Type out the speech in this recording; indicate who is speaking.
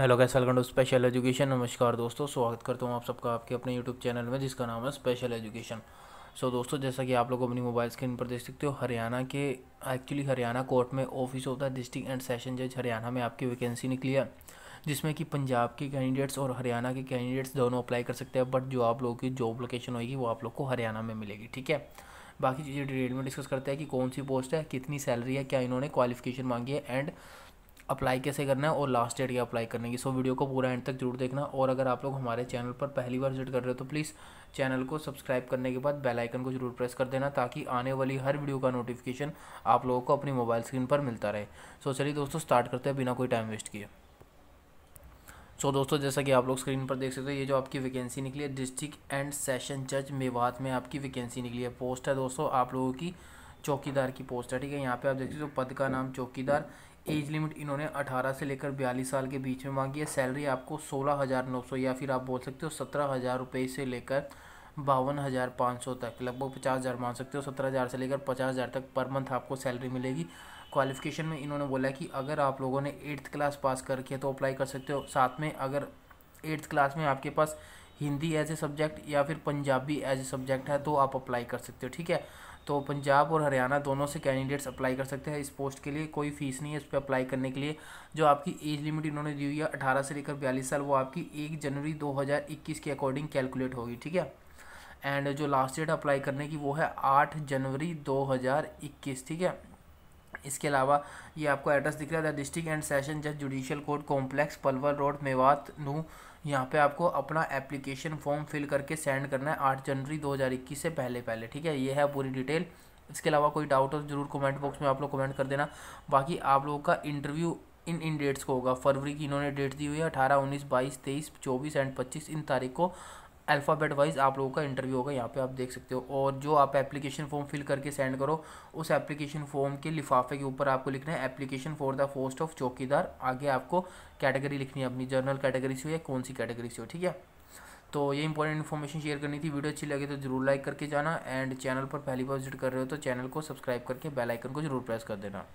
Speaker 1: hello guys welcome to special education नमस्कार दोस्तों स्वागत करता हूँ आप सबका आपके अपने यूट्यूब चैनल में जिसका नाम है स्पेशल एजुकेशन सो दोस्तों जैसा कि आप लोग अपनी मोबाइल स्क्रीन पर देख सकते हो हरियाणा के एक्चुअली हरियाणा कोर्ट में office of the district and session जज हरियाणा में आपकी वैकेंसी निकली है जिसमें कि पंजाब के कैंडिडेट्स और हरियाणा के कैंडिडेट्स दोनों अप्लाई कर सकते हैं बट जो आप लोगों की जॉब लोकेशन होगी वो आप लोग को हरियाणा में मिलेगी ठीक है बाकी चीज़ें डिटेल में डिस्कस करते हैं कि कौन सी पोस्ट है कितनी सैलरी है क्या इन्होंने क्वालिफिकेशन मांगी है एंड अप्लाई कैसे करना है और लास्ट डेट क्या अप्लाई करने की सो वीडियो को पूरा एंड तक जरूर देखना और अगर आप लोग हमारे चैनल पर पहली बार विजिट कर रहे हो तो प्लीज़ चैनल को सब्सक्राइब करने के बाद बेल आइकन को जरूर प्रेस कर देना ताकि आने वाली हर वीडियो का नोटिफिकेशन आप लोगों को अपनी मोबाइल स्क्रीन पर मिलता रहे सो चलिए दोस्तों स्टार्ट करते हैं बिना कोई टाइम वेस्ट किए सो so, दोस्तों जैसा कि आप लोग स्क्रीन पर देख सकते हो ये जो आपकी वैकेंसी निकली है डिस्ट्रिक्ट एंड सेशन जज मेवात में आपकी वैकेंसी निकली है पोस्ट है दोस्तों आप लोगों की चौकीदार की पोस्ट है ठीक है यहाँ पे आप देख सकते हो पद का नाम चौकीदार एज लिमिट इन्होंने 18 से लेकर 42 साल के बीच में मांगी है सैलरी आपको सोलह हज़ार नौ सौ या फिर आप बोल सकते हो सत्रह हज़ार रुपये से लेकर बावन हज़ार पाँच सौ तक लगभग पचास हज़ार मान सकते हो सत्रह हज़ार से लेकर पचास हज़ार तक पर मंथ आपको सैलरी मिलेगी क्वालिफिकेशन में इन्होंने बोला कि अगर आप लोगों ने एट्थ क्लास पास करके तो अप्लाई कर सकते हो साथ में अगर एट्थ क्लास में आपके पास हिंदी एज ए सब्जेक्ट या फिर पंजाबी एज ए सब्जेक्ट है तो आप अप्लाई कर सकते हो ठीक है तो पंजाब और हरियाणा दोनों से कैंडिडेट्स अप्लाई कर सकते हैं इस पोस्ट के लिए कोई फीस नहीं है इस पर अप्लाई करने के लिए जो आपकी एज लिमिट इन्होंने दी हुई है अठारह से लेकर बयालीस साल वो आपकी एक जनवरी दो हज़ार इक्कीस के अकॉर्डिंग कैलकुलेट होगी ठीक है एंड जो लास्ट डेट अप्लाई करने की वो है आठ जनवरी दो हज़ार इक्कीस ठीक है इसके अलावा ये आपको एड्रेस दिख रहा था डिस्ट्रिक्ट एंड सेशन जज judicial court complex Palwal road Mewat Nuh यहाँ पे आपको अपना एप्लीकेशन फॉर्म फिल करके सेंड करना है आठ जनवरी इक्कीस से पहले पहले ठीक है ये है पूरी डिटेल इसके अलावा कोई डाउट हो तो जरूर कमेंट बॉक्स में आप लोग कमेंट कर देना बाकी आप लोगों का इंटरव्यू इन इन डेट्स को होगा फरवरी की इन्होंने डेट दी हुई है अठारह उन्नीस बाईस तेईस चौबीस एंड पच्चीस इन तारीख को अल्फ़ाबेट वाइज आप लोगों का इंटरव्यू होगा यहाँ पे आप देख सकते हो और जो आप एप्लीकेशन फॉर्म फिल करके सेंड करो उस एप्लीकेशन फॉर्म के लिफाफे के ऊपर आपको लिखना है application for the post of chowkidar आगे आपको कैटेगरी लिखनी है अपनी जर्नल कैटेगरी से हो या कौन सी कैटेगरी से हो ठीक है तो ये इंपॉर्टेंट इन्फॉर्मेशन शेयर करनी थी वीडियो अच्छी लगे तो जरूर लाइक करके जाना एंड चैनल पर पहली बार विजिट कर रहे हो तो चैनल को सब्सक्राइब करके बेल आइकन को जरूर प्रेस कर देना